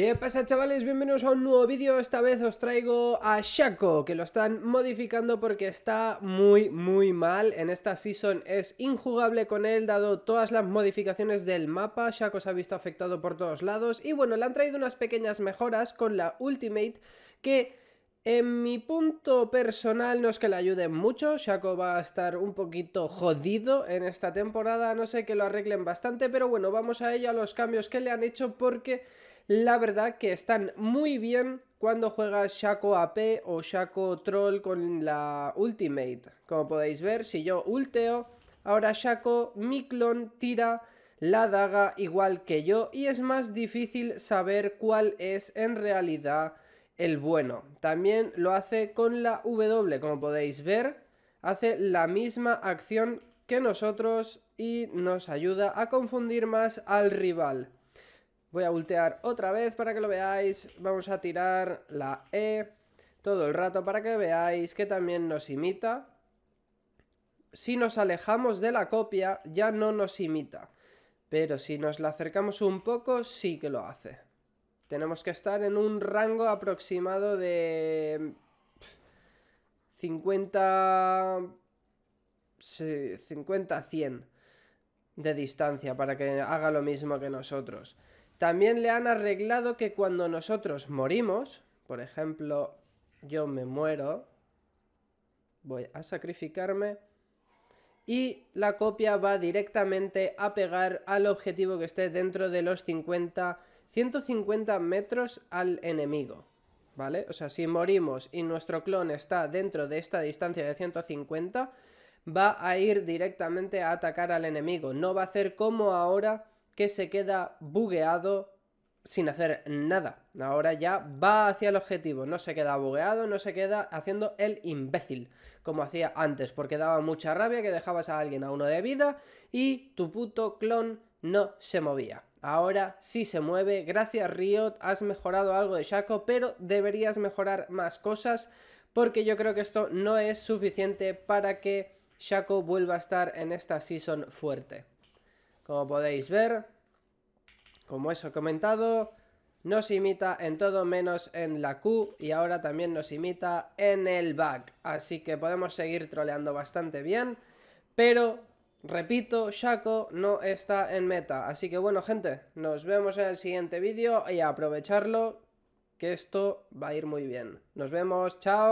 ¿Qué pasa chavales? Bienvenidos a un nuevo vídeo, esta vez os traigo a Shaco, que lo están modificando porque está muy muy mal, en esta season es injugable con él dado todas las modificaciones del mapa, Shaco se ha visto afectado por todos lados y bueno, le han traído unas pequeñas mejoras con la Ultimate que en mi punto personal no es que le ayuden mucho, Shaco va a estar un poquito jodido en esta temporada, no sé que lo arreglen bastante, pero bueno, vamos a ello, a los cambios que le han hecho porque la verdad que están muy bien cuando juega Shaco AP o Shaco Troll con la Ultimate. Como podéis ver, si yo ulteo, ahora Shaco, mi clon, tira la daga igual que yo y es más difícil saber cuál es en realidad el bueno. También lo hace con la W, como podéis ver. Hace la misma acción que nosotros y nos ayuda a confundir más al rival. Voy a voltear otra vez para que lo veáis. Vamos a tirar la E todo el rato para que veáis que también nos imita. Si nos alejamos de la copia ya no nos imita, pero si nos la acercamos un poco sí que lo hace. Tenemos que estar en un rango aproximado de... 50... 50-100 de distancia para que haga lo mismo que nosotros. También le han arreglado que cuando nosotros morimos, por ejemplo, yo me muero, voy a sacrificarme y la copia va directamente a pegar al objetivo que esté dentro de los 50 150 metros al enemigo, ¿vale? O sea, si morimos y nuestro clon está dentro de esta distancia de 150, va a ir directamente a atacar al enemigo. No va a hacer como ahora que se queda bugueado sin hacer nada. Ahora ya va hacia el objetivo, no se queda bugueado, no se queda haciendo el imbécil, como hacía antes, porque daba mucha rabia que dejabas a alguien a uno de vida y tu puto clon no se movía. Ahora sí se mueve. Gracias Riot, has mejorado algo de Shaco, pero deberías mejorar más cosas porque yo creo que esto no es suficiente para que Shaco vuelva a estar en esta season fuerte. Como podéis ver, como os he comentado, nos imita en todo menos en la Q y ahora también nos imita en el back. Así que podemos seguir troleando bastante bien, pero Repito, Shaco no está en meta. Así que bueno, gente, nos vemos en el siguiente vídeo y aprovecharlo, que esto va a ir muy bien. Nos vemos, chao.